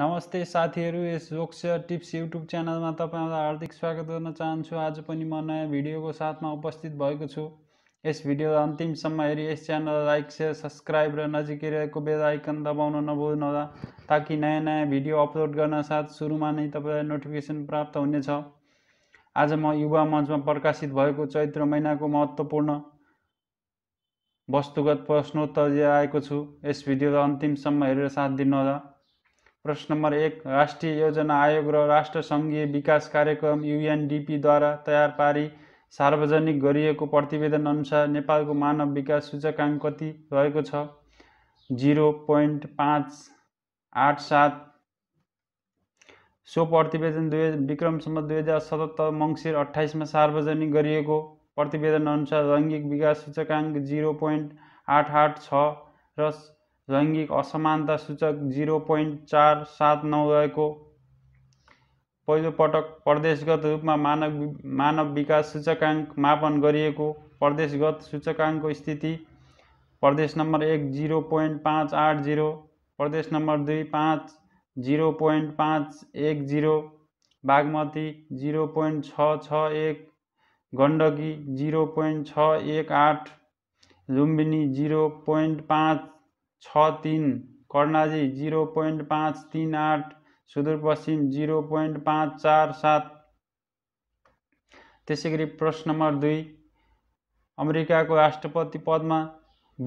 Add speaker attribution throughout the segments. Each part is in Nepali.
Speaker 1: नमस्ते साथीहरू यस जोक्स टिप्स युट्युब च्यानलमा तपाईँलाई हार्दिक स्वागत गर्न चाहन्छु आज पनि म नयाँ भिडियोको साथमा उपस्थित भएको छु यस भिडियोलाई अन्तिमसम्म हेरी यस च्यानललाई लाइक सेयर सब्सक्राइब र नजिकै रहेको बेल आइकन दबाउन होला ताकि नयाँ नयाँ भिडियो अपलोड गर्न साथ सुरुमा नै तपाईँलाई नोटिफिकेसन प्राप्त हुनेछ आज म युवा मञ्चमा प्रकाशित भएको चैत्र महिनाको महत्त्वपूर्ण वस्तुगत प्रश्नोत्तर लिएर आएको छु यस भिडियोलाई अन्तिमसम्म हेरेर साथ दिनुहोला प्रश्न नम्बर एक राष्ट्रिय योजना आयोग र राष्ट्र सङ्घीय विकास कार्यक्रम युएनडिपीद्वारा तयार पारी सार्वजनिक गरिएको प्रतिवेदन अनुसार नेपालको मानव विकास सूचकाङ्क कति रहेको छ जिरो पोइन्ट पाँच आठ सात सो प्रतिवेदन दुई विक्रम विक्रमसम्म दुई हजार सतहत्तर मङ्सिर अठाइसमा सार्वजनिक गरिएको प्रतिवेदन अनुसार लैङ्गिक विकास सूचकाङ्क जिरो पोइन्ट आठ आठ छ र लैङ्गिक असमानता सूचक जिरो पोइन्ट चार सात नौ रहेको पहिलोपटक प्रदेशगत रूपमा मानव मानव विकास सूचकाङ्क मापन गरिएको प्रदेशगत सूचकाङ्कको स्थिति प्रदेश नम्बर एक जिरो पोइन्ट पाँच आठ जिरो प्रदेश नम्बर दुई पाँच जिरो पोइन्ट पाँच एक जिरो बागमती जिरो पोइन्ट छ छ एक गण्डकी जिरो पोइन्ट छ एक आठ लुम्बिनी जिरो पोइन्ट पाँच छ तिन कर्णाली जिरो पोइन्ट पाँच तिन आठ सुदूरपश्चिम जिरो पोइन्ट पाँच चार सात त्यसै गरी प्रश्न नम्बर दुई अमेरिकाको राष्ट्रपति पदमा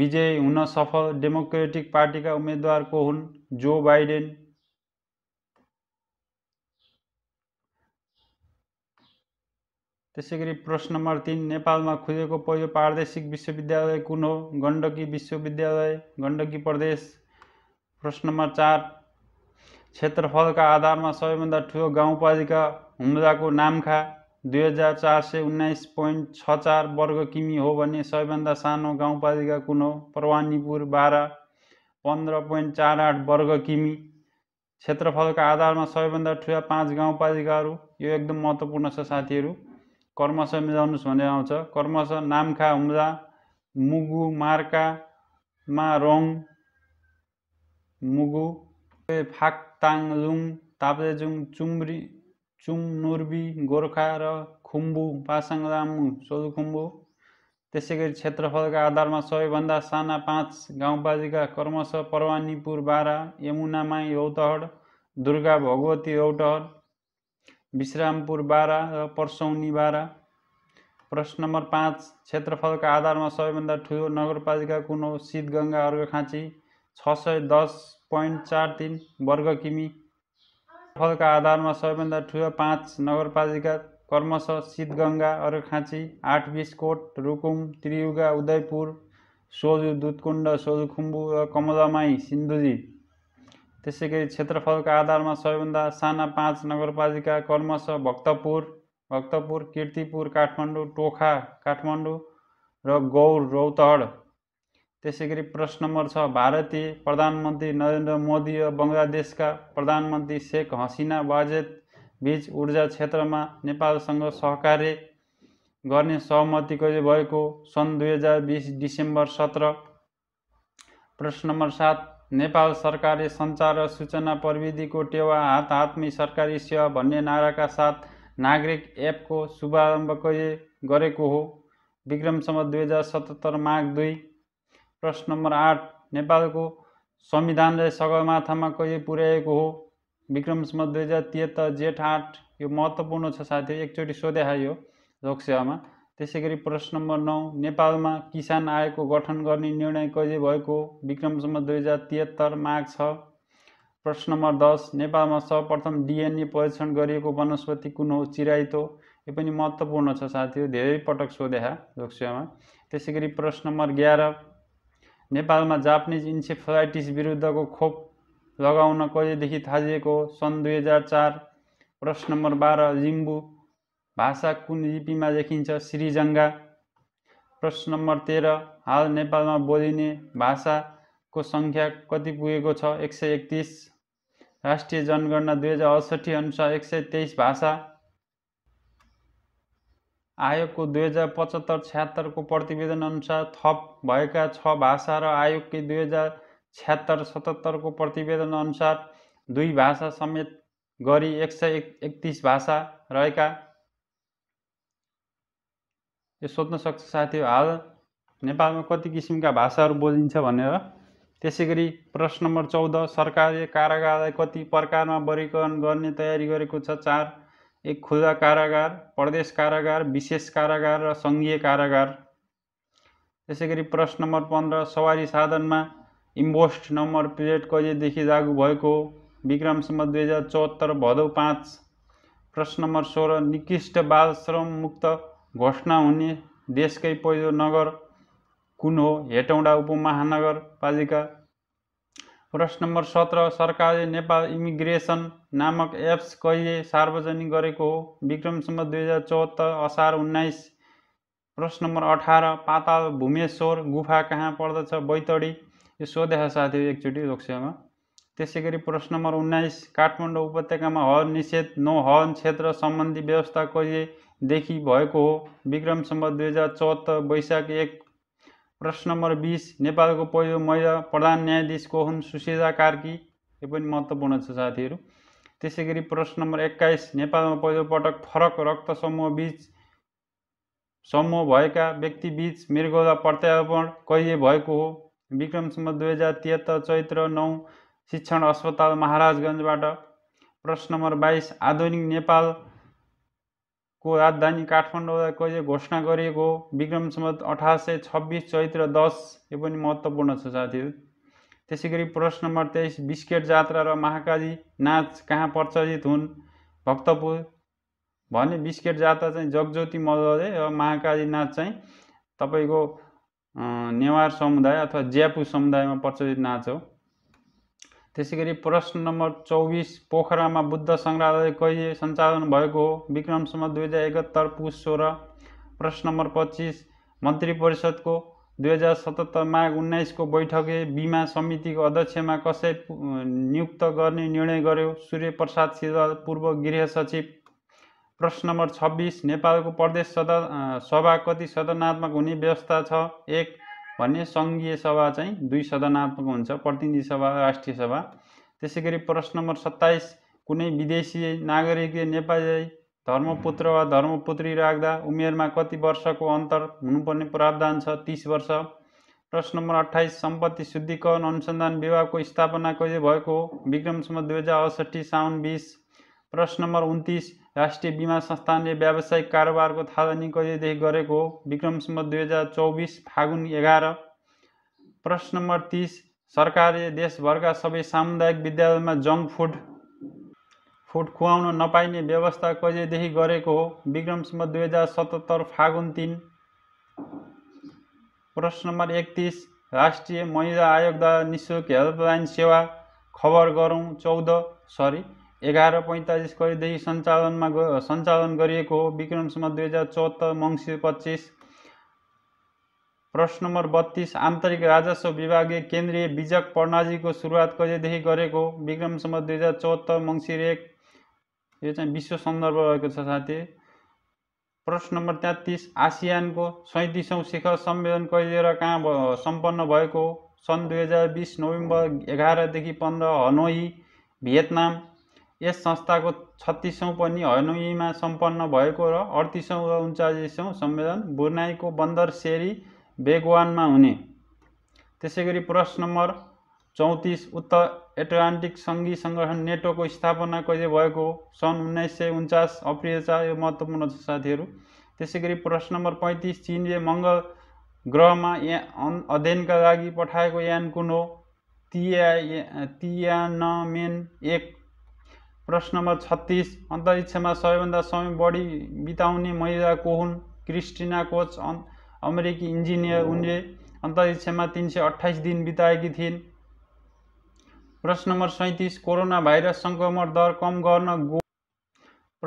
Speaker 1: विजयी हुन सफल डेमोक्रेटिक पार्टीका उम्मेद्वार को हुन् जो बाइडेन त्यसै गरी प्रश्न नम्बर तिन नेपालमा खुलेको पहिलो प्रादेशिक विश्वविद्यालय कुन हो गण्डकी विश्वविद्यालय गण्डकी प्रदेश प्रश्न नम्बर चार क्षेत्रफलका आधारमा सबैभन्दा ठुलो गाउँपालिका हुम्लाको नामखा दुई हजार चार सय उन्नाइस पोइन्ट छ चार वर्ग किमी हो भने सबैभन्दा सानो गाउँपालिका कुन हो परवानीपुर बाह्र पन्ध्र पोइन्ट चार आठ वर्ग किमी क्षेत्रफलका आधारमा सबैभन्दा ठुला पाँच गाउँपालिकाहरू यो एकदम महत्त्वपूर्ण छ साथीहरू कर्मश मिलाउनुहोस् भनेर आउँछ कर्मश नामखा हुम्दा मुगु मार्कामा रङ मुगु फाक ताङ लुङ ताप्लेजुङ चुम्री नुर्बी गोर्खा र खुम्बु पासाङ लामु सोलुखुम्बु त्यसै गरी क्षेत्रफलका आधारमा सबैभन्दा साना पाँच गाउँपालिका कर्मश परवानीपुर बारा यमुनामाई यौतहड दुर्गा भगवती एउटहड विश्रामपुर बाह्र र पर्सौनी बाह्र प्रश्न नम्बर पाँच क्षेत्रफलका आधारमा सबैभन्दा ठुलो नगरपालिका कुन हो सिद्धगङ्गा अर्घखाँची छ सय दस पोइन्ट चार तिन वर्ग किमी फलका आधारमा सबैभन्दा ठुलो पाँच नगरपालिका क्रमशः सिद्धगङ्गा अर्घखाँची आठ बिसकोट रुकुम त्रियुगा उदयपुर सोझु दुधकुण्ड सोझुखुम्बु र कमलामाई सिन्धुजी त्यसै गरी क्षेत्रफलको आधारमा सबैभन्दा साना पाँच नगरपालिका क्रमशः भक्तपुर भक्तपुर किर्तिपुर काठमाडौँ टोखा काठमाडौँ र गौर रौतहड त्यसै गरी प्रश्न नम्बर छ भारतीय प्रधानमन्त्री नरेन्द्र मोदी र बङ्गलादेशका प्रधानमन्त्री शेख हसिना वाजेद बिच ऊर्जा क्षेत्रमा नेपालसँग सहकार्य गर्ने सहमति कहिले भएको सन् दुई हजार बिस डिसेम्बर सत्र प्रश्न नम्बर सात नेपाल सरकारले सञ्चार र सूचना प्रविधिको टेवा हात हातमै सरकारी सेवा भन्ने नाराका साथ नागरिक एपको शुभारम्भ गरे गरेको हो विक्रम सम्म दुई हजार सतहत्तर माघ दुई प्रश्न नम्बर आठ नेपालको संविधानले सगरमाथामा कहिले पुर्याएको हो विक्रम सम्म दुई हजार तिहत्तर जेठ आठ यो महत्त्वपूर्ण छ साथी एकचोटि सोधे यो लोकसेवामा त्यसै गरी प्रश्न नम्बर नौ नेपालमा किसान आयोगको गठन गर्ने निर्णय कहिले भएको विक्रमसम्म दुई हजार तिहत्तर माघ छ प्रश्न नम्बर दस नेपालमा सर्वप्रथम डिएनए परीक्षण गरिएको वनस्पति कुन हो चिराइतो यो पनि महत्त्वपूर्ण छ साथीहरू धेरै पटक सोध्या लोकसेवामा त्यसै गरी प्रश्न नम्बर एघार नेपालमा जापानिज इन्सेफलाइटिस विरुद्धको खोप लगाउन कहिलेदेखि थालिएको सन् दुई हजार चार प्रश्न नम्बर बाह्र लिम्बू भाषा कुन लिपिमा लेखिन्छ श्रीजङ्गा प्रश्न नम्बर तेह्र हाल नेपालमा बोलिने भाषाको सङ्ख्या कति पुगेको छ एक सय एकतिस राष्ट्रिय जनगणना दुई हजार अडसठी अनुसार एक सय तेइस भाषा आयोगको दुई हजार पचहत्तर छ्यात्तरको प्रतिवेदन अनुसार थप भएका छ भाषा र आयोगकै दुई हजार छ्यात्तर सतहत्तरको प्रतिवेदन अनुसार दुई भाषा समेत गरी एक सय एकतिस भाषा रहेका यो सोध्न सक्छ साथी हाल नेपालमा कति किसिमका भाषाहरू बोलिन्छ भनेर त्यसै गरी प्रश्न नम्बर चौध सरकारले कारागारलाई कति प्रकारमा वर्गीकरण गर्ने तयारी गरेको छ चार एक खुल्ला कारागार प्रदेश कारागार विशेष कारागार र सङ्घीय कारागार त्यसै गरी प्रश्न नम्बर पन्ध्र सवारी साधनमा इम्बोस्ट नम्बर प्लेट कहिलेदेखि लागू भएको विक्रमसम्म दुई हजार चौहत्तर भदौ पाँच प्रश्न नम्बर सोह्र निकृष्ट बाल श्रम मुक्त घोषणा हुने देशकै पहिलो नगर कुन हो हेटौँडा उपमहानगरपालिका प्रश्न नम्बर सत्र सरकारले नेपाल इमिग्रेसन नामक एप्स कहिले सार्वजनिक गरेको हो विक्रमसम्म दुई हजार चौहत्तर असार उन्नाइस प्रश्न नम्बर अठार पाताल भूमेश्वर गुफा कहाँ पर्दछ बैतडी यो सोधे साथीहरू एकचोटि लोकसेवामा त्यसै गरी प्रश्न नम्बर उन्नाइस काठमाडौँ उपत्यकामा हल निषेध नो हर्न क्षेत्र सम्बन्धी व्यवस्था कहिले देखि भएको हो विक्रम सम्बत दुई हजार चौहत्तर वैशाख एक प्रश्न नम्बर बिस नेपालको पहिलो महिला प्रधान न्यायाधीश को हुन् सुशीला कार्की यो पनि महत्त्वपूर्ण छ साथीहरू त्यसै गरी प्रश्न नम्बर एक्काइस नेपालमा पहिलोपटक फरक रक्त समूह बिच समूह भएका व्यक्ति बिच मृगौला प्रत्यारोपण कहिले भएको हो विक्रमसम्म दुई हजार तिहत्तर चैत्र नौ शिक्षण अस्पताल महाराजगञ्जबाट प्रश्न नम्बर बाइस आधुनिक नेपाल को राजधानी काठमाडौँको चाहिँ घोषणा गरिएको विक्रम सम्मत अठार सय छब्बिस चैत्र दस यो पनि महत्त्वपूर्ण छ साथीहरू त्यसै गरी प्रश्न नम्बर तेइस बिस्केट जात्रा र महाकाली नाच कहाँ प्रचलित हुन् भक्तपुर भने बिस्केट जात्रा चाहिँ जगज्योति मल्लले र महाकाली नाच चाहिँ तपाईँको नेवार समुदाय अथवा ज्यापु समुदायमा प्रचलित नाच हो त्यसै गरी प्रश्न नम्बर चौबिस पोखरामा बुद्ध सङ्ग्रहालय कहिले सञ्चालन भएको हो विक्रमसम्म दुई हजार एकहत्तर पुस सोह्र प्रश्न नम्बर पच्चिस मन्त्री परिषदको दुई हजार सतहत्तर माघ उन्नाइसको बैठकले बिमा समितिको अध्यक्षमा कसै नियुक्त गर्ने निर्णय गर्यो सूर्यप्रसाद सिद्धाल पूर्व गृह सचिव प्रश्न नम्बर छब्बिस नेपालको प्रदेश सदा सभा कति सदनात्मक हुने व्यवस्था छ एक भन्ने सङ्घीय सभा चाहिँ दुई सदनात्मक हुन्छ प्रतिनिधि सभा राष्ट्रिय सभा त्यसै गरी प्रश्न नम्बर सत्ताइस कुनै विदेशी नागरिक नेपाली धर्मपुत्र वा धर्मपुत्री राख्दा उमेरमा कति वर्षको अन्तर हुनुपर्ने प्रावधान छ तिस वर्ष प्रश्न नम्बर अठाइस सम्पत्ति शुद्धिकरण अनुसन्धान विभागको स्थापना कहिले भएको हो विक्रमसम्म दुई हजार अडसट्ठी साउन बिस प्रश्न नम्बर उन्तिस राष्ट्रिय बिमा संस्थानले व्यावसायिक कारोबारको थालनी कहिलेदेखि गरेको हो विक्रमसम्म दुई हजार चौबिस फागुन एघार प्रश्न नम्बर तिस सरकारले देशभरका सबै सामुदायिक विद्यालयमा जङ्क फुड फुड खुवाउन नपाइने व्यवस्था कहिलेदेखि गरेको हो विक्रमसम्म दुई हजार सतहत्तर फागुन तिन प्रश्न नम्बर एकतिस राष्ट्रिय महिला आयोगद्वारा निशुल्क हेल्पलाइन सेवा खबर गरौँ चौध सरी एघार पैँतालिस कहिलेदेखि सञ्चालनमा सञ्चालन गरिएको हो विक्रमसम्म दुई हजार चौहत्तर मङ्सिर पच्चिस प्रश्न नम्बर बत्तिस आन्तरिक राजस्व विभागले केन्द्रीय बिजक प्रणालीको सुरुवात कहिलेदेखि गरेको हो विक्रमसम्म दुई हजार चौहत्तर मङ्सिर एक यो चाहिँ विश्व सन्दर्भ रहेको छ साथी प्रश्न नम्बर तेत्तिस आसियानको सैँतिसौँ शिखर सम्मेलन कहिले र कहाँ सम्पन्न भएको सन् दुई हजार बिस नोभेम्बर एघारदेखि पन्ध्र हनोई भियतनाम यस संस्थाको छत्तिसौँ पनि हनोईमा सम्पन्न भएको र अडतिसौँ र उन्चालिसौँ सम्मेलन बुर्नाइको बन्दर सेरी बेगवानमा हुने त्यसै गरी प्रश्न नम्बर चौतिस उत्तर एटलान्टिक सङ्घीय सङ्गठन नेटोको स्थापना कहिले भएको सन् उन्नाइस सय उन्चास अप्रिल चार यो महत्त्वपूर्ण छ साथीहरू त्यसै गरी प्रश्न नम्बर पैँतिस चिनले मङ्गल ग्रहमा या अध्ययनका लागि पठाएको यान कुन हो तिया तियानमेन एक प्रश्न नम्बर छत्तिस अन्तरिक्षमा सबैभन्दा समय बढी बिताउने महिला को हुन् क्रिस्टिना कोच अमेरिकी इन्जिनियर उनले अन्तरिक्षमा तिन सय अठाइस दिन बिताएकी थिइन् प्रश्न नम्बर सैँतिस कोरोना भाइरस सङ्क्रमण दर कम गर्न गो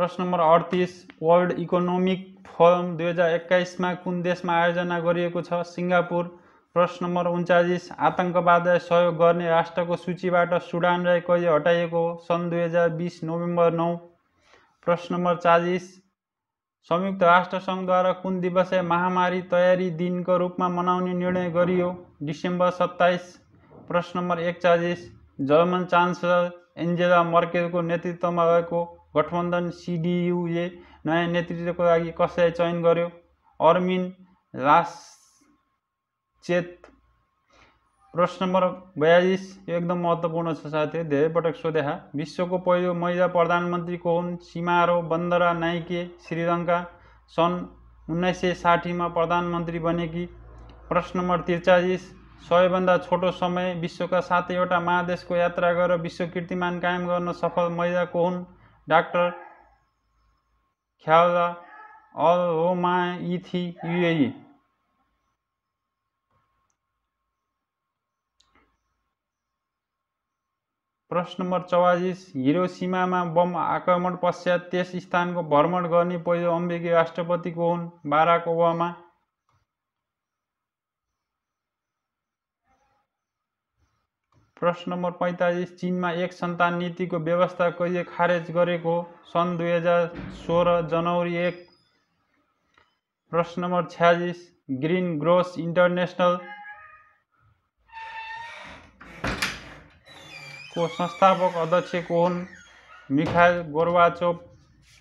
Speaker 1: प्रश्न नम्बर अडतिस वर्ल्ड इकोनोमिक फोरम दुई हजार एक्काइसमा कुन देशमा आयोजना गरिएको छ सिङ्गापुर प्रश्न नम्बर उन्चालिस आतङ्कवादलाई सहयोग गर्ने राष्ट्रको सूचीबाट सुडानलाई कहिले हटाइएको हो सन् दुई हजार बिस नोभेम्बर नौ प्रश्न नम्बर चालिस संयुक्त राष्ट्रसङ्घद्वारा कुन दिवसीय महामारी तयारी दिनको रूपमा मनाउने निर्णय गरियो डिसेम्बर सत्ताइस प्रश्न नम्बर एकचालिस जर्मन चान्सलर एन्जेला मर्केलको नेतृत्वमा रहेको गठबन्धन सिडियुले नयाँ नेतृत्वको लागि कसलाई चयन गर्यो अर्मिन लास चेत प्रश्न नम्बर बयालिस यो एकदम महत्त्वपूर्ण छ साथीहरू धेरैपटक सोध्या विश्वको पहिलो महिला प्रधानमन्त्री को हुन् सिमारो बन्दरा नाइके श्रीलङ्का सन् उन्नाइस सय साठीमा प्रधानमन्त्री बनेकी प्रश्न नम्बर त्रिचालिस सबैभन्दा छोटो समय विश्वका सातैवटा महादेशको यात्रा गरेर विश्व कीर्तिमान कायम गर्न सफल महिला को हुन् डाक्टर ख्याल अल इथी युएई प्रश्न नम्बर चौवालिस हिरो सीमामा बम आक्रमण पश्चात त्यस स्थानको भ्रमण गर्ने पहिलो अमेरिकी राष्ट्रपति को हुन् बाराक ओबामा प्रश्न नम्बर पैँतालिस चिनमा एक सन्तान नीतिको व्यवस्था कहिले खारेज गरेको सन् दुई हजार सोह्र जनवरी एक प्रश्न नम्बर छ्यालिस ग्रिन ग्रोस इन्टरनेसनल को संस्थापक अध्यक्ष को हुन् मिखाइल गोर्वाचोप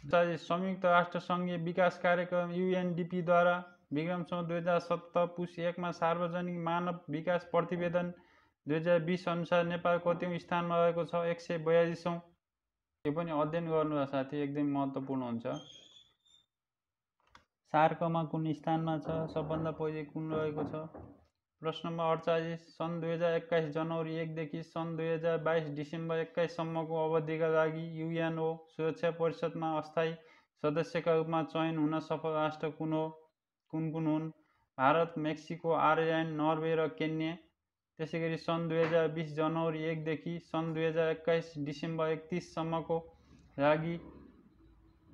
Speaker 1: संयुक्त राष्ट्र राष्ट्रसङ्घीय विकास कार्यक्रम युएनडिपीद्वारा विक्रम दुई हजार सत्र पुस एकमा सार्वजनिक मानव विकास प्रतिवेदन दुई हजार बिस अनुसार नेपाल कतिौँ स्थानमा रहेको छ एक सय बयालिसौँ यो पनि अध्ययन गर्नु साथी एकदम महत्त्वपूर्ण हुन्छ सार्कमा कुन स्थानमा छ सबभन्दा पहिले कुन रहेको छ प्रश्न नम्बर अडचालिस सन् दुई हजार एक्काइस जनवरी एकदेखि सन् दुई हजार बाइस डिसेम्बर एक्काइससम्मको अवधिका लागि युएनओ सुरक्षा परिषदमा अस्थायी सदस्यका रूपमा चयन हुन सफल राष्ट्र कुन हो कुन कुन हुन् भारत मेक्सिको आयरल्यान्ड नर्वे र केन्या त्यसै गरी सन् दुई हजार बिस जनवरी एकदेखि सन् दुई हजार एक्काइस डिसेम्बर एकतिससम्मको लागि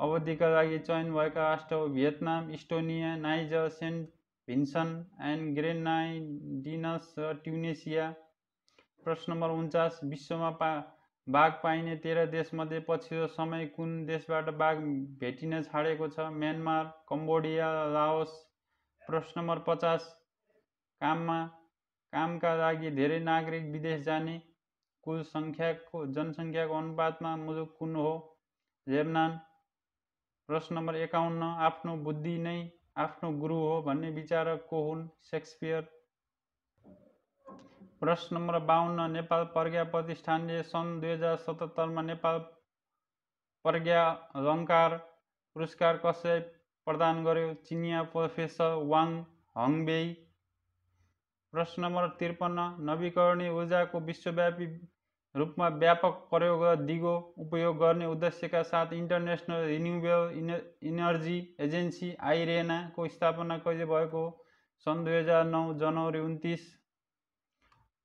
Speaker 1: अवधिका लागि चयन भएका राष्ट्र हो Vietnam Estonia Niger Saint Vincent and Grenadines र ट्युनेसिया प्रश्न नम्बर उन्चास विश्वमा पा बाघ पाइने तेह्र देशमध्ये पछिल्लो समय कुन देशबाट बाघ भेटिन छाडेको छ म्यानमार कम्बोडिया लाओस प्रश्न नम्बर पचास काममा कामका लागि धेरै नागरिक विदेश जाने कुल सङ्ख्याको जनसङ्ख्याको अनुपातमा मुलुक कुन हो लेबनान प्रश्न नम्बर एकाउन्न आफ्नो बुद्धि नै आफ्नो गुरु हो भन्ने विचारक को हुन् सेक्सपियर प्रश्न नम्बर बाहन्न नेपाल प्रज्ञा प्रतिष्ठानले सन् दुई हजार सतहत्तरमा नेपाल प्रज्ञा अलङ्कार पुरस्कार कसै प्रदान गर्यो चिनिया प्रोफेसर वाङ हङबेई प्रश्न नम्बर त्रिपन्न नवीकरणीय ऊर्जाको विश्वव्यापी रूपमा व्यापक प्रयोग र दिगो उपयोग गर्ने उद्देश्यका साथ International Renewable in Energy Agency आइरेनाको स्थापना कहिले भएको सन् दुई हजार नौ जनवरी उन्तिस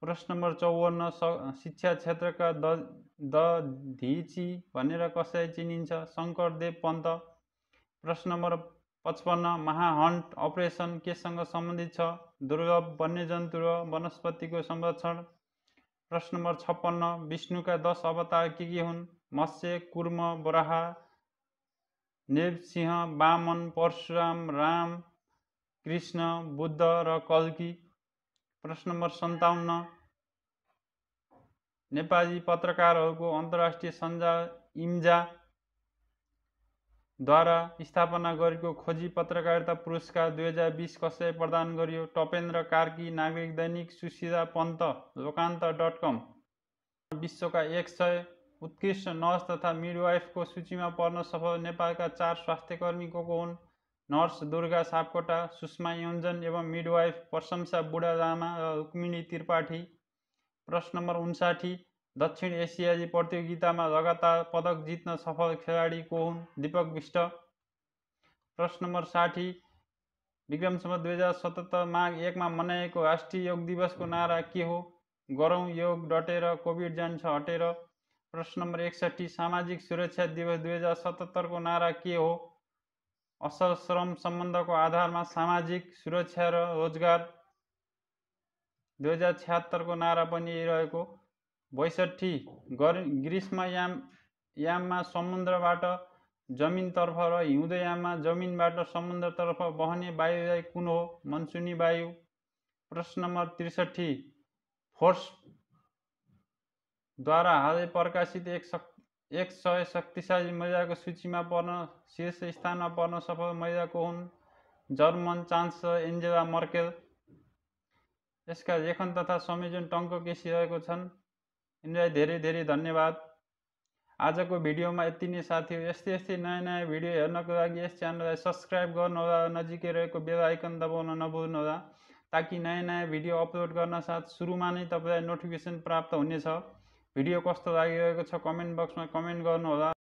Speaker 1: प्रश्न नम्बर चौवन्न स शिक्षा क्षेत्रका द धिची भनेर कसरी चिनिन्छ शङ्करदेव पन्त प्रश्न नम्बर पचपन्न महाहन्ट अपरेसन केसँग सम्बन्धित छ दुर्लभ वन्यजन्तु र वनस्पतिको संरक्षण प्रश्न नम्बर छप्पन्न विष्णुका दस अवतार के के हुन् मत्स्य कुर्म बराहा नेपसिंह वामन परशुराम राम कृष्ण बुद्ध र कल्की प्रश्न नम्बर सन्ताउन्न नेपाली पत्रकारहरूको अन्तर्राष्ट्रिय सञ्जाल इम्जा द्वारा स्थापना गरेको खोजी पत्रकारिता पुरस्कार दुई हजार बिस कसलाई प्रदान गरियो टपेन्द्र कार्की नागरिक दैनिक सुशिदा पन्त लोकान्त डट कम विश्वका एक सय उत्कृष्ट नर्स तथा मिडवाइफको सूचीमा पर्न सफल नेपालका चार स्वास्थ्यकर्मी को को हुन् नर्स दुर्गा सापकोटा सुषमा योन्जन एवं मिडवाइफ प्रशंसा बुढा लामा र रुक्मिणी त्रिपाठी प्रश्न नम्बर उन्साठी दक्षिण एसियाली प्रतियोगितामा लगातार पदक जित्न सफल खेलाडी को हुन् दीपक विष्ट प्रश्न नम्बर साठी विक्रमसम्म दुई हजार सतहत्तर माघ एकमा मनाएको राष्ट्रिय योग दिवसको नारा के हो गरौँ योग डटेर कोभिड जान्छ हटेर प्रश्न नम्बर एकसट्ठी सामाजिक सुरक्षा दिवस दुई हजार सतहत्तरको नारा के हो असल श्रम सम्बन्धको आधारमा सामाजिक सुरक्षा र रोजगार दुई हजार छ्यात्तरको नारा पनि रहेको बैसठी ग्रीष्म याम याममा समुद्रबाट जमिनतर्फ र हिउँदयाममा जमिनबाट समुद्रतर्फ बहने वायुलाई कुन हो मनसुनी वायु प्रश्न नम्बर त्रिसठी फोर्सद्वारा हालै प्रकाशित एक शक् एक सय शक्तिशाली महिलाको सूचीमा पर्न शीर्ष स्थानमा पर्न सफल महिलाको हुन् जर्मन चान्सलर एन्जेला मर्केल यसका लेखन तथा संयोजन टङ्क केसी रहेको छन् यिनीलाई धेरै धेरै धन्यवाद आजको भिडियोमा यति नै साथी यस्तै यस्तै नयाँ नयाँ भिडियो हेर्नको लागि यस च्यानललाई सब्सक्राइब गर्नुहोला नजिकै रहेको बेल आइकन दबाउन नभुल्नुहोला ताकि नयाँ नयाँ भिडियो अपलोड गर्न साथ सुरुमा नै तपाईँलाई नोटिफिकेसन प्राप्त हुनेछ भिडियो कस्तो लागिरहेको छ कमेन्ट बक्समा कमेन्ट गर्नुहोला